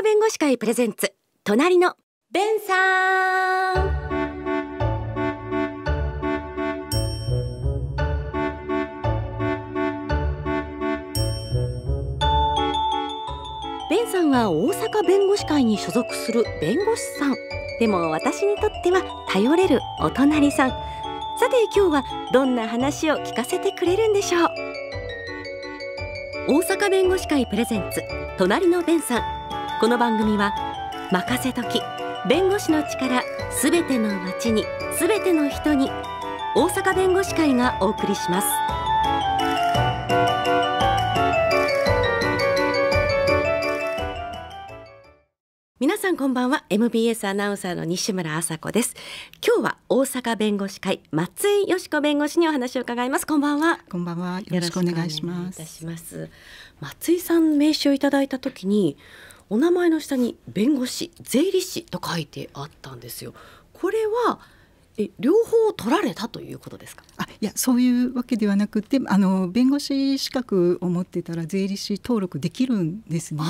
科弁護士会プレゼンツ隣のベンさんベンさんは大阪弁護士会に所属する弁護士さんでも私にとっては頼れるお隣さんさて今日はどんな話を聞かせてくれるんでしょう大阪弁護士会プレゼンツ隣のベンさんこの番組は任せとき弁護士の力すべての町にすべての人に大阪弁護士会がお送りします皆さんこんばんは MBS アナウンサーの西村麻子です今日は大阪弁護士会松井よし子弁護士にお話を伺いますこんばんはこんばんはよろしくお願いします松井さん名刺をいただいたときにお名前の下に弁護士税理士と書いてあったんですよ。これはえ両方取られたということですかあいやそういうわけではなくてあの弁護士資格を持ってたら税理士登録できるんですね。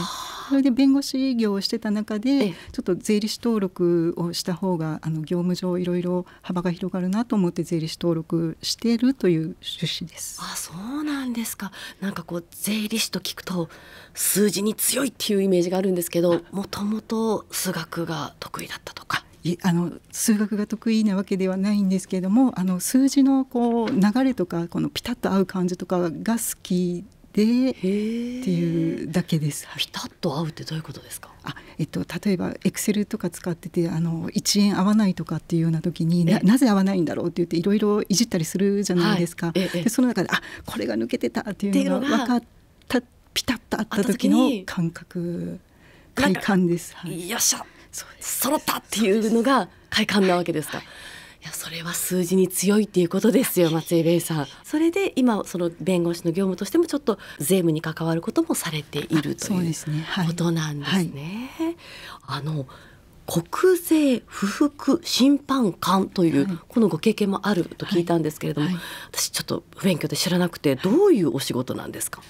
それで弁護士業をしてた中でちょっと税理士登録をした方があの業務上いろいろ幅が広がるなと思って税理士登録しているという趣旨です。あそうなんですかなんかこう税理士と聞くと数字に強いっていうイメージがあるんですけどもともと数学が得意だったとか。あの数学が得意なわけではないんですけれどもあの数字のこう流れとかこのピタッと合う感じとかが好きでっていうだけです。ピタッと合うってどういうことですか。あ、えっと例えばエクセルとか使っててあの1円合わないとかっていうような時にななぜ合わないんだろうって言っていろいろいじったりするじゃないですか。はい、でその中であこれが抜けてたっていうのが分かったピタッと合った時の感覚快感です。はい、よっしゃ。揃ったっていうのが快感なわけですか。いやそれは数字に強いっていうことですよ松江玲さんそれで今その弁護士の業務としてもちょっと税務に関わることもされているということなんですね。あ、はいはの国税不服審判官という、はい、このご経験もあると聞いたんですけれども、私ちょっと不勉強で知らなくてどういうお仕事なんですか、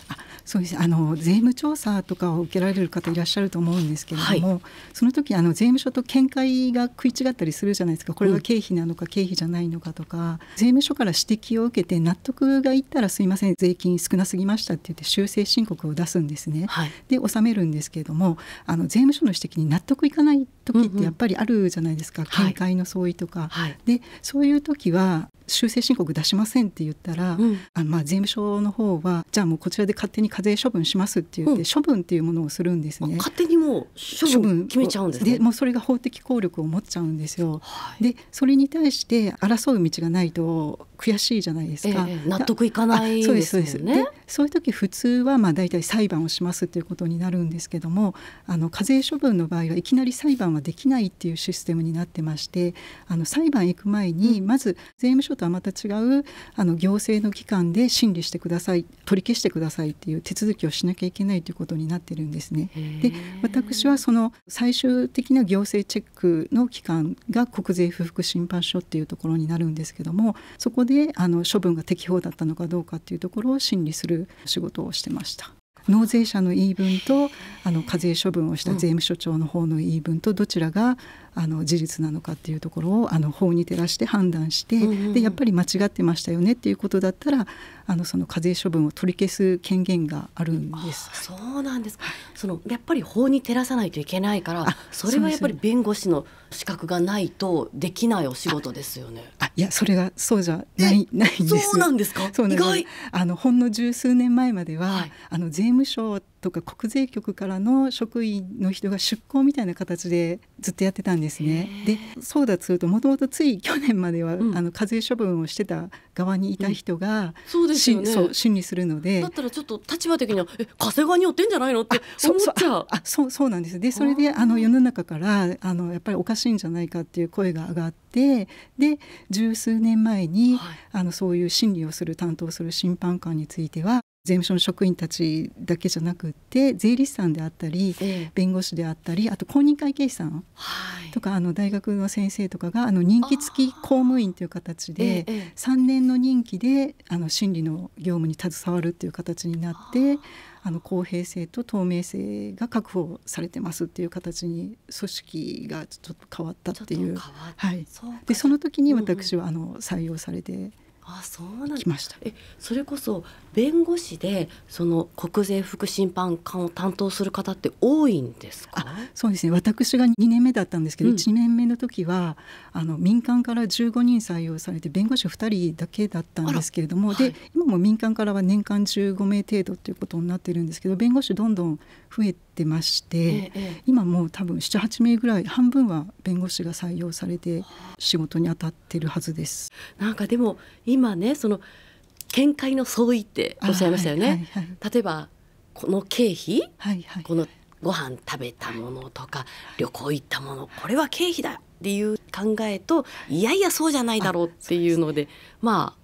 そうですあの税務調査とかを受けられる方いらっしゃると思うんですけれども、はい、その時あの税務署と見解が食い違ったりするじゃないですかこれは経費なのか経費じゃないのかとか、うん、税務署から指摘を受けて納得がいったらすいません税金少なすぎましたって言って修正申告を出すんですね、はい、で納めるんですけれどもあの税務署の指摘に納得いかない時ってやっぱりあるじゃないですか、うんうん、見解の相違とか、はい、でそういう時は修正申告出しませんって言ったら、うん、あまあ、税務署の方はじゃあもうこちらで勝手に課税処分しますって言って、うん、処分っていうものをするんですね。勝手にもう処分決めちゃうんです、ね、でもうそれが法的効力を持っちゃうんですよ。はい、でそれに対して争う道がないと悔しいじゃないですか。えー、納得いかない、ね、そうですそうです。でそういう時普通はまあ大体裁判をしますということになるんですけどもあの課税処分の場合はいきなり裁判判はできないっていうシステムになってましてあの裁判行く前にまず税務署とはまた違うあの行政の機関で審理してください取り消してくださいっていう手続きをしなきゃいけないということになってるんですね。で私はその最終的な行政チェックの機関が国税不服審判所っていうところになるんですけどもそこであの処分が適法だったのかどうかっていうところを審理する仕事をしてました。納税者の言い分とあの課税処分をした税務署長の方の言い分とどちらがあの事実なのかっていうところをあの法に照らして判断して、でやっぱり間違ってましたよねっていうことだったらあのその課税処分を取り消す権限があるんです。そうなんですか。そのやっぱり法に照らさないといけないから、それはやっぱり弁護士の資格がないとできないお仕事ですよね。あいやそれがそうじゃないないそうなんですか。意外。あのほんの十数年前までは、はい、あの税務署とか国税局からの職員の人が出向みたいな形でずっとやってたんですね。でそうだとするともともとつい去年までは、うん、あの課税処分をしてた側にいた人が、うん、そうですよねそう審理するのでだったらちょっと立場的にはえ稼がに寄ってんじゃないのって思っちゃう。あそうそうなんですでそれであの世の中からあのやっぱりおかししいんじゃないかっていう声が上がってで十数年前に、はい、あのそういう審理をする担当する審判官については税務署の職員たちだけじゃなくって税理士さんであったり、え弁護士であったりあと公認会計士さんとか、はい、あの大学の先生とかがあの任期付き公務員という形で、え、3年の任期であの審理の業務に携わるという形になってあの公平性と透明性が確保されてますっていう形に組織がちょっと変わったっていうはい、でその時に私はあの採用されてあそうなんましたえそれこそ弁護士でその国税副審判官を担当する方って多いんですかそうですね私が2年目だったんですけど、うん、1年目の時はあの民間から15人採用されて弁護士2人だけだったんですけれどもで、はい、今も民間からは年間15名程度ということになってるんですけど弁護士どんどん増えてってまして、今もう多分78名ぐらい半分は弁護士が採用されて仕事に当たってるはずです。なんかでも今ねその見解の相違っておっしゃいましたよね。はいはいはい、例えばこの経費、はいはい、このご飯食べたものとか、はい、旅行行ったものこれは経費だっていう考えといやいやそうじゃないだろうっていうので、ね、まあ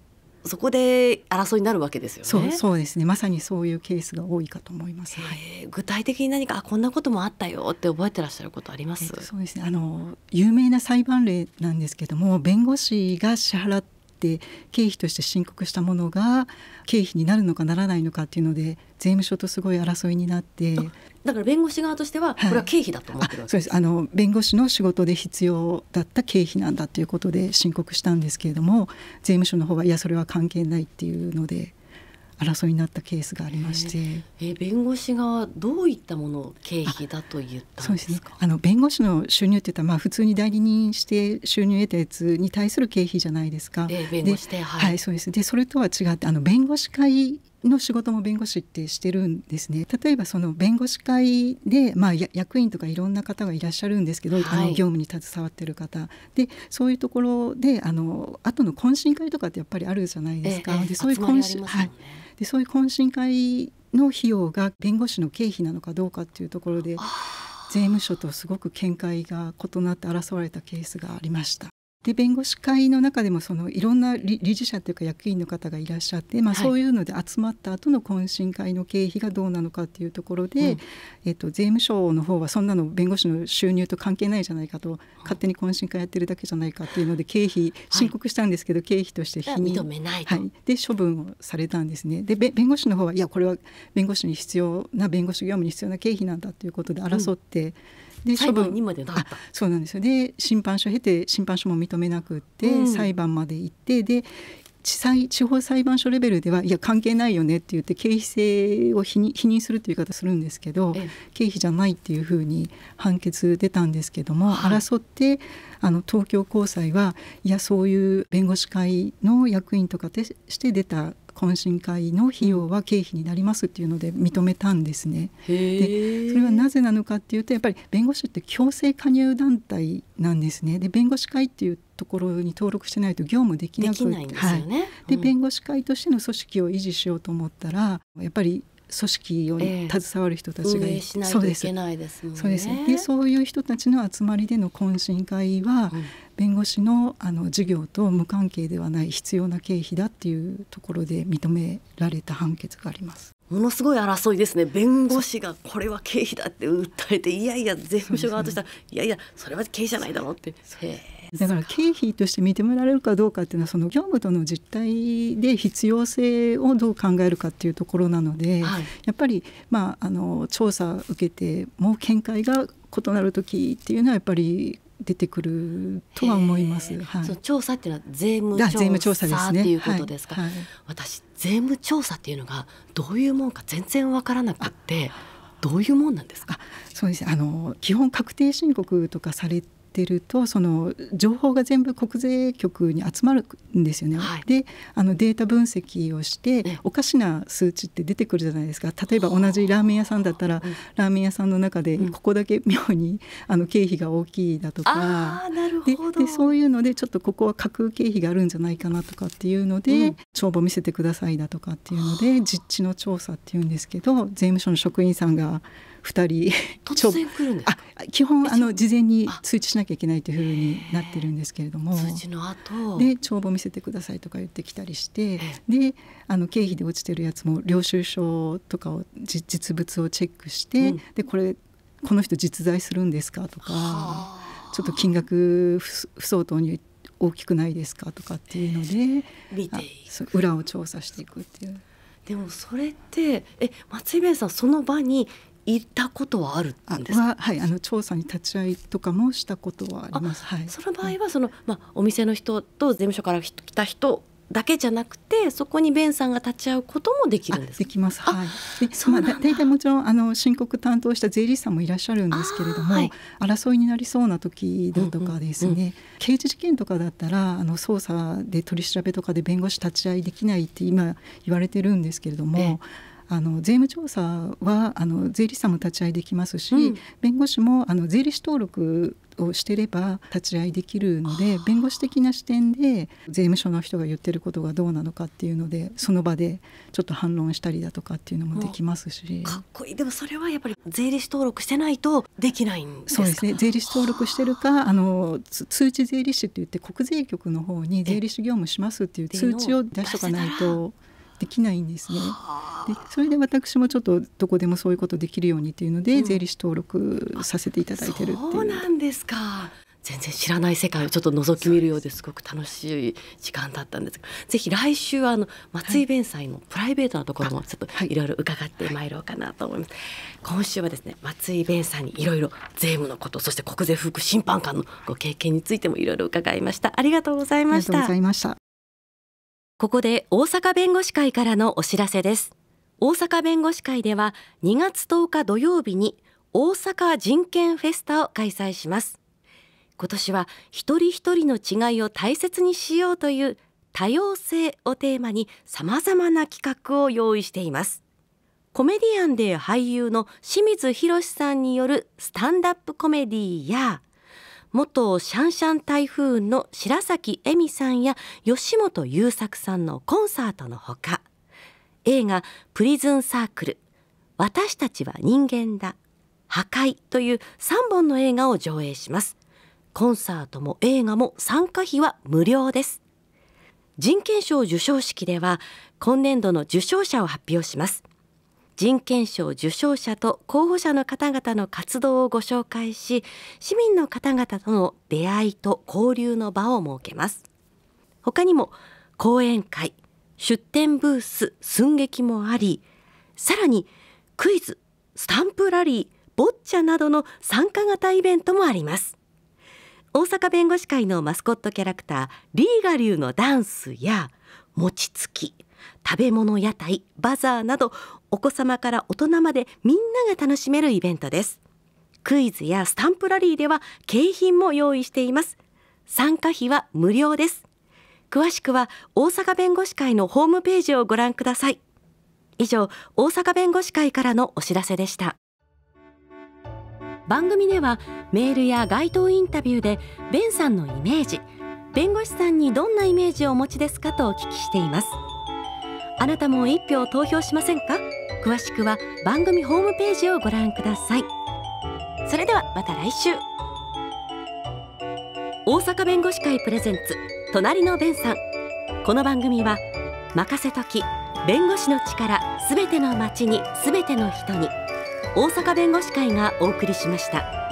そこで争いになるわけですよね。そうですねまさにそういうケースが多いかと思います、えー、具体的に何かあこんなこともあったよって覚えてらっしゃることあります、えー、そうですねあの有名な裁判例なんですけども弁護士が支払って経費として申告したものが経費になるのかならないのかっていうので税務署とすごい争いになってだから弁護士側としてはこれは経費だと思ってるわけですはい、そうですあの弁護士の仕事で必要だった経費なんだということで申告したんですけれども税務署の方はいやそれは関係ないっていうので争いになったケースがありまして、えー、え弁護士側どういったものを経費だと言ったんですか。すね、あの弁護士の収入って言ったらまあ普通に代理人して収入得たやつに対する経費じゃないですか。えー、弁護士で、はい、はい、そうです。でそれとは違ってあの弁護士会の仕事も弁護士ってしてるんですね例えばその弁護士会で、まあ、役員とかいろんな方がいらっしゃるんですけど、はい、あの業務に携わってる方でそういうところであの後の懇親会とかってやっぱりあるじゃないですか。でそういう懇親、ね、はい、でそういう懇親会の費用が弁護士の経費なのかどうかっていうところで税務署とすごく見解が異なって争われたケースがありました。で弁護士会の中でもそのいろんな理事者というか役員の方がいらっしゃって、まあ、そういうので集まった後の懇親会の経費がどうなのかというところで、はい、えっと、税務署の方はそんなの弁護士の収入と関係ないじゃないかと勝手に懇親会やってるだけじゃないかっていうので経費申告したんですけど、はい、経費として否認認めないはい、で処分をされたんですねで弁護士の方はいやこれは弁護士に必要な弁護士業務に必要な経費なんだということで争って。うんで処分にまでなったそうなんですよで審判所経て審判所も認めなくって、うん、裁判まで行ってで地裁地方裁判所レベルではいや関係ないよねって言って経費制を否認するという言い方するんですけど経費じゃないっていうふうに判決出たんですけども、はい、争ってあの東京高裁はいやそういう弁護士会の役員とかとして出た懇親会の費用は経費になりますっていうので認めたんですね。でそれはなぜなのかっていうとやっぱり弁護士って強制加入団体なんですね。で弁護士会っていうところに登録してないと業務できなくてはいう弁護士会としての組織を維持しようと思ったらやっぱり組織を携わる人たちがい、えないですね。そうですでそういう人たちの集まりでの懇親会は、うん、弁護士のあの事業と無関係ではない必要な経費だっていうところで認められた判決があります。ものすごい争いですね弁護士がこれは経費だって訴えていやいや税務署側としてはいやいやそれは経費じゃないだろうってだから経費として認められるかどうかっていうのはその業務との実態で必要性をどう考えるかっていうところなので、はい、やっぱり、まあ、あの調査を受けても見解が異なる時っていうのはやっぱり出てくるとは思います。はい、その調査っていうのは税務調査税務調査です、ね、っていうことですか。はいはい、私税務調査っていうのがどういうもんか全然わからなくて。どういうもんなんですか。そうです。あの基本確定申告とかされってるとその情報が全部国税局に集まるんですよね。はい、であのデータ分析をしておかしな数値って出てくるじゃないですか例えば同じラーメン屋さんだったらラーメン屋さんの中でここだけ妙にあの経費が大きいだとか、でそういうのでちょっとここは架空経費があるんじゃないかなとかっていうので、うん、帳簿見せてくださいだとかっていうので実地の調査っていうんですけど税務署の職員さんが。人突然来るんですか基本あの事前に通知しなきゃいけないというふうになってるんですけれども通知の後で帳簿見せてくださいとか言ってきたりしてであの経費で落ちてるやつも領収書とかを実物をチェックして、うん、でこれこの人実在するんですかとかちょっと金額不相当に大きくないですかとかっていうので、裏を調査していくっていう。でもそれってえ松井弁さんその場にいたことはあるんですか。はい、あの調査に立ち会いとかもしたことはあります。はい、その場合はその、まあお店の人と税務署から来た人だけじゃなくてそこに弁さんが立ち会うこともできるんですできます。はい。そうまあ大体もちろんあの申告担当した税理士さんもいらっしゃるんですけれども、はい、争いになりそうな時だとかですね、うんうんうん、刑事事件とかだったらあの捜査で取り調べとかで弁護士立ち会いできないって今言われてるんですけれども。えあの税務調査はあの税理士さんも立ち会いできますし、うん、弁護士もあの税理士登録をしてれば立ち会いできるので弁護士的な視点で税務署の人が言ってることがどうなのかっていうのでその場でちょっと反論したりだとかっていうのもできますしかっこいいでもそれはやっぱり税理士登録してないとできないんですそうですね税理士登録してるかあの通知税理士って言って国税局の方に税理士業務しますっていう通知を出しとかないと。できないんですね。でそれで私もちょっとどこでもそういうことできるようにっていうので、うん、税理士登録させていただいてるっていう。そうなんですか全然知らない世界をちょっと覗き見るようですごく楽しい時間だったんですがぜひ来週はあの松井弁斎のプライベートなところもちょっといろいろ伺ってまいろうかなと思います、今週はですね松井弁斎にいろいろ税務のことそして国税福審判官のご経験についてもいろいろ伺いましたありがとうございましたありがとうございましたここで大阪弁護士会からのお知らせです大阪弁護士会では2月10日土曜日に大阪人権フェスタを開催します今年は一人一人の違いを大切にしようという多様性をテーマに様々な企画を用意していますコメディアンで俳優の清水博さんによるスタンダップコメディや元シャンシャン台風の白崎恵美さんや吉本優作さんのコンサートのほか映画「プリズンサークル」「私たちは人間だ」「破壊」という3本の映画を上映しますコンサートも映画も参加費は無料です人権賞授賞式では今年度の受賞者を発表します人権賞受賞者と候補者の方々の活動をご紹介し市民の方々との出会いと交流の場を設けます他にも講演会出展ブース寸劇もありさらにクイズスタンプラリーボッチャなどの参加型イベントもあります大阪弁護士会のマスコットキャラクターリーガ流のダンスや餅つき食べ物屋台バザーなどお子様から大人までみんなが楽しめるイベントですクイズやスタンプラリーでは景品も用意しています参加費は無料です詳しくは大阪弁護士会のホームページをご覧ください以上大阪弁護士会からのお知らせでした番組ではメールや街頭インタビューでベンさんのイメージ弁護士さんにどんなイメージをお持ちですかとお聞きしていますあなたも1票投票しませんか詳しくは番組ホームページをご覧くださいそれではまた来週大阪弁護士会プレゼンツ隣の弁さんこの番組は任せとき弁護士の力すべての町にすべての人に大阪弁護士会がお送りしました。